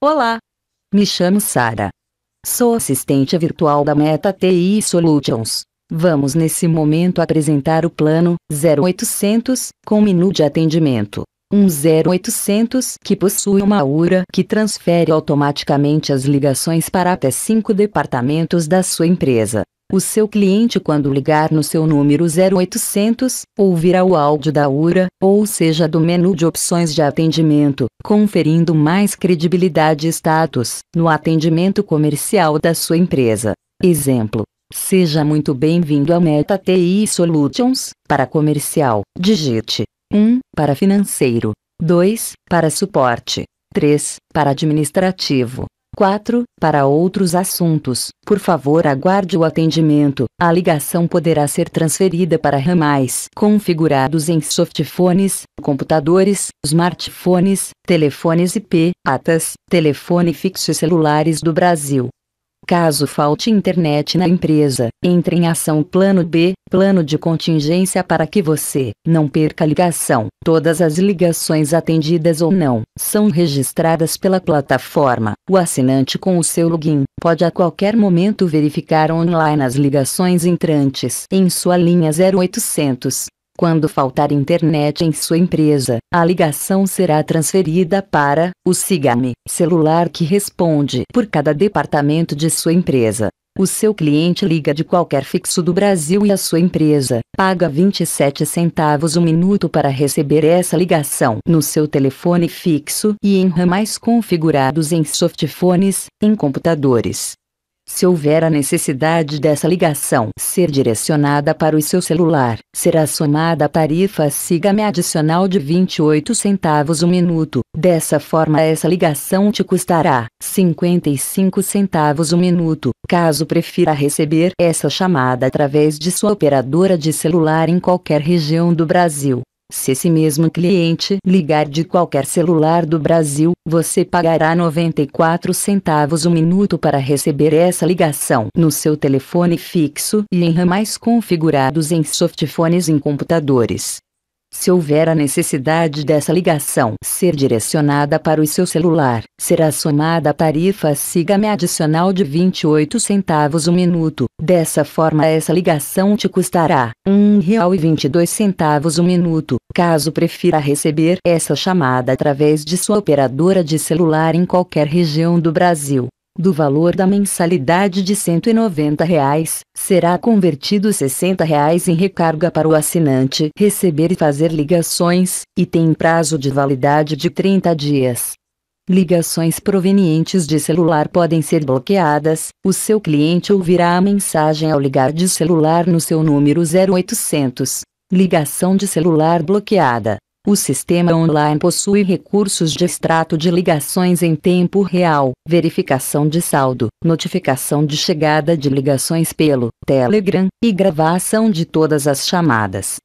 Olá! Me chamo Sara. Sou assistente virtual da Meta TI Solutions. Vamos nesse momento apresentar o plano 0800 com menu de atendimento um 0800 que possui uma URA que transfere automaticamente as ligações para até cinco departamentos da sua empresa. O seu cliente, quando ligar no seu número 0800, ouvirá o áudio da URA, ou seja, do menu de opções de atendimento, conferindo mais credibilidade e status no atendimento comercial da sua empresa. Exemplo: Seja muito bem-vindo à Meta TI Solutions, para comercial, digite 1. Para financeiro. 2. Para suporte. 3. Para administrativo. 4. Para outros assuntos, por favor aguarde o atendimento. A ligação poderá ser transferida para ramais configurados em softphones, computadores, smartphones, telefones IP, atas, telefone fixo e celulares do Brasil. Caso falte internet na empresa, entre em ação Plano B, plano de contingência para que você não perca ligação. Todas as ligações atendidas ou não são registradas pela plataforma. O assinante com o seu login pode a qualquer momento verificar online as ligações entrantes em sua linha 0800 quando faltar internet em sua empresa, a ligação será transferida para o SIGAME, celular que responde por cada departamento de sua empresa. O seu cliente liga de qualquer fixo do Brasil e a sua empresa paga 27 centavos o um minuto para receber essa ligação no seu telefone fixo e em ramais configurados em softphones, em computadores, se houver a necessidade dessa ligação ser direcionada para o seu celular, será somada a tarifa Siga-me adicional de 28 centavos o um minuto. Dessa forma, essa ligação te custará 55 centavos o um minuto. Caso prefira receber essa chamada através de sua operadora de celular em qualquer região do Brasil, se esse mesmo cliente ligar de qualquer celular do Brasil, você pagará 94 centavos o minuto para receber essa ligação no seu telefone fixo e em ramais configurados em softphones em computadores. Se houver a necessidade dessa ligação ser direcionada para o seu celular, será somada a tarifa SIGAME adicional de 28 centavos o minuto. Dessa forma, essa ligação te custará R$ 1,22 o minuto. Caso prefira receber essa chamada através de sua operadora de celular em qualquer região do Brasil, do valor da mensalidade de R$ 190,00, reais, será convertido R$ 60,00 reais em recarga para o assinante receber e fazer ligações, e tem prazo de validade de 30 dias. Ligações provenientes de celular podem ser bloqueadas. O seu cliente ouvirá a mensagem ao ligar de celular no seu número 0800. Ligação de celular bloqueada. O sistema online possui recursos de extrato de ligações em tempo real, verificação de saldo, notificação de chegada de ligações pelo Telegram e gravação de todas as chamadas.